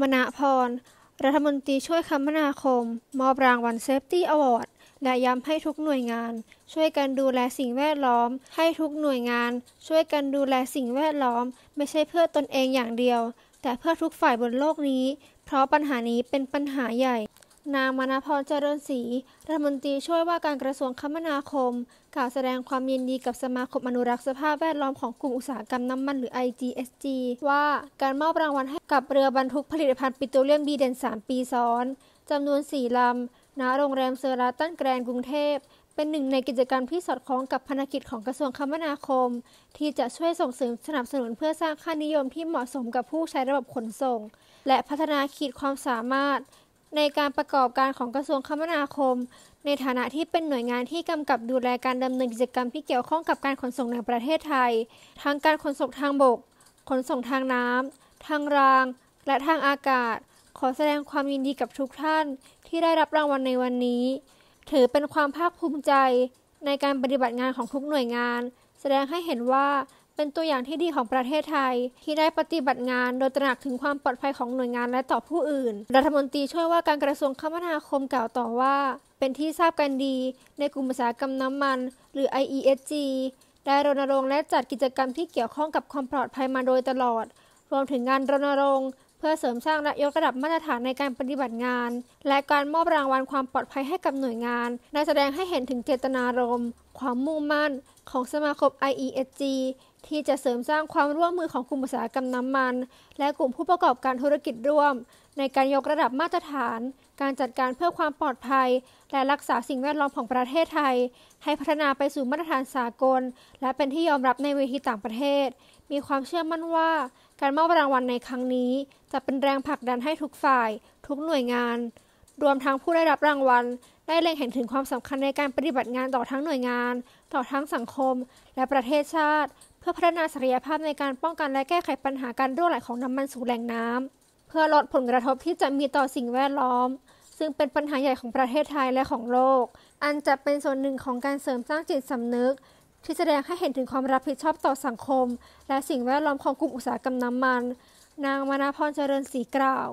มณพร รัฐมนตรีช่วยคมนาคม มอบรางวัลเซฟตี้อวอร์ดและย้ำให้ทุกหน่วยงาน ช่วยกันดูแลสิ่งแวดล้อม ให้ทุกหน่วยงาน ช่วยกันดูแลสิ่งแวดล้อม ไม่ใช่เพื่อตนเองอย่างเดียว แต่เพื่อทุกฝ่ายบนโลกนี้เพราะปัญหานี้เป็นปัญหาใหญ่นางมณพรเจริญศรีรัฐมนตรีช่วยว่าการกระทรวงคมนาคมกล่าวแสดงความยินดีกับสมาคมอนุรักษ์สภาพแวดล้อมของกลุ่มอุตสาหกรรมน้ำมันหรือ IGSG ว่าการมอบรางวัลให้กับเรือบรรทุกผลิตภัณฑ์ปิโตรเลียมดีเด่น 3 ปีซ้อน จำนวน4ลำณโรงแรมเซอร์ราตันแกรนกรุงเทพ เป็นหนึ่งในกิจกรรมที่สอดคล้องกับภารกิจของกระทรวงคมนาคม ที่จะช่วยส่งเสริมสนับสนุนเพื่อสร้างค่านิยมที่เหมาะสมกับผู้ใช้ระบบขนส่ง และพัฒนาขีดความสามารถในการประกอบการของกระทรวงคมนาคม ในฐานะที่เป็นหน่วยงานที่กำกับดูแลการดำเนินกิจกรรมที่เกี่ยวข้องกับการขนส่งในประเทศไทยทั้งการขนส่งทางบก ขนส่งทางน้ำ ทางราง และทางอากาศ ขอแสดงความยินดีกับทุกท่านที่ได้รับรางวัลในวันนี้ ถือเป็นความภาคภูมิใจในการปฏิบัติงานของทุกหน่วยงาน แสดงให้เห็นว่าเป็นตัวอย่างที่ดีของประเทศไทย ที่ได้ปฏิบัติงานโดยตระหนักถึงความปลอดภัยของหน่วยงานและต่อผู้อื่น รัฐมนตรีช่วยว่าการกระทรวงคมนาคมกล่าวต่อว่า เป็นที่ทราบกันดีในกลุ่มอุตสาหกรรมน้ำมัน หรือ IESG ได้รณรงค์และจัดกิจกรรมที่เกี่ยวข้องกับความปลอดภัยมาโดยตลอด รวมถึงงานรณรงค์ เพื่อเสริมสร้างและยกระดับมาตรฐานในการปฏิบัติงาน และการมอบรางวัลความปลอดภัยให้กับหน่วยงานได้แสดงให้เห็นถึงเจตนารมณ์ความมุ่งมั่นของสมาคม IESG ที่จะเสริมสร้างความร่วมมือของกลุ่มอุตสาหกรรมน้ำมันและกลุ่มผู้ประกอบการธุรกิจร่วมในการยกระดับมาตรฐานการจัดการเพื่อความปลอดภัยและรักษาสิ่งแวดล้อมของประเทศไทยให้พัฒนาไปสู่มาตรฐานสากลและเป็นที่ยอมรับในเวทีต่างประเทศ มีความเชื่อมั่นว่าการมอบรางวัลในครั้งนี้จะเป็นแรงผลักดันให้ทุกฝ่ายทุกหน่วยงานรวมทั้งผู้ได้รับรางวัล ได้เล็งเห็นถึงความสำคัญในการปฏิบัติงานต่อทั้งหน่วยงาน ต่อทั้งสังคม และประเทศชาติ เพื่อพัฒนาศักยภาพในการป้องกันและแก้ไขปัญหาการรั่วไหลของน้ำมันสู่แหล่งน้ำเพื่อลดผลกระทบที่จะมีต่อสิ่งแวดล้อม ซึ่งเป็นปัญหาใหญ่ของประเทศไทยและของโลก อันจะเป็นส่วนหนึ่งของการเสริมสร้างจิตสำนึก ที่แสดงให้เห็นถึงความรับผิดชอบต่อสังคม และสิ่งแวดล้อมของกลุ่มอุตสาหกรรมน้ำมัน นางมนาพรเจริญศรีกล่าว